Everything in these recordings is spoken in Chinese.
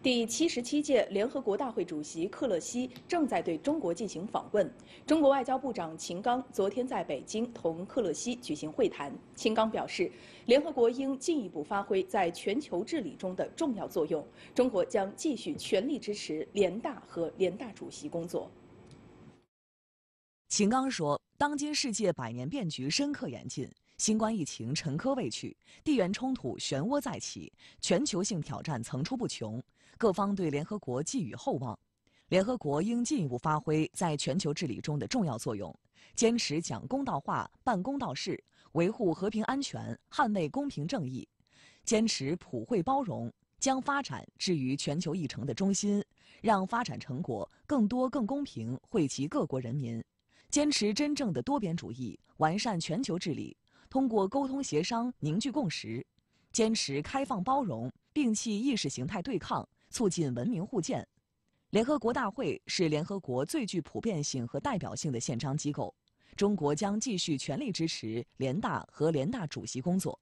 第七十七届联合国大会主席克勒西正在对中国进行访问。中国外交部长秦刚昨天在北京同克勒西举行会谈。秦刚表示，联合国应进一步发挥在全球治理中的重要作用。中国将继续全力支持联大和联大主席工作。秦刚说，当今世界百年变局深刻严峻。新冠疫情沉疴未去，地缘冲突漩涡再起，全球性挑战层出不穷，各方对联合国寄予厚望。联合国应进一步发挥在全球治理中的重要作用，坚持讲公道话、办公道事，维护和平安全，捍卫公平正义，坚持普惠包容，将发展置于全球议程的中心，让发展成果更多更公平惠及各国人民，坚持真正的多边主义，完善全球治理。通过沟通协商凝聚共识，坚持开放包容，摒弃意识形态对抗，促进文明互鉴。联合国大会是联合国最具普遍性和代表性的宪章机构，中国将继续全力支持联大和联大主席工作。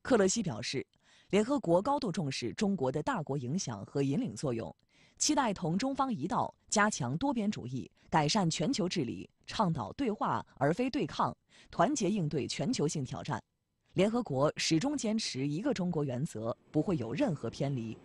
克勒西表示，联合国高度重视中国的大国影响和引领作用。期待同中方一道加强多边主义，改善全球治理，倡导对话而非对抗，团结应对全球性挑战。联合国始终坚持一个中国原则，不会有任何偏离。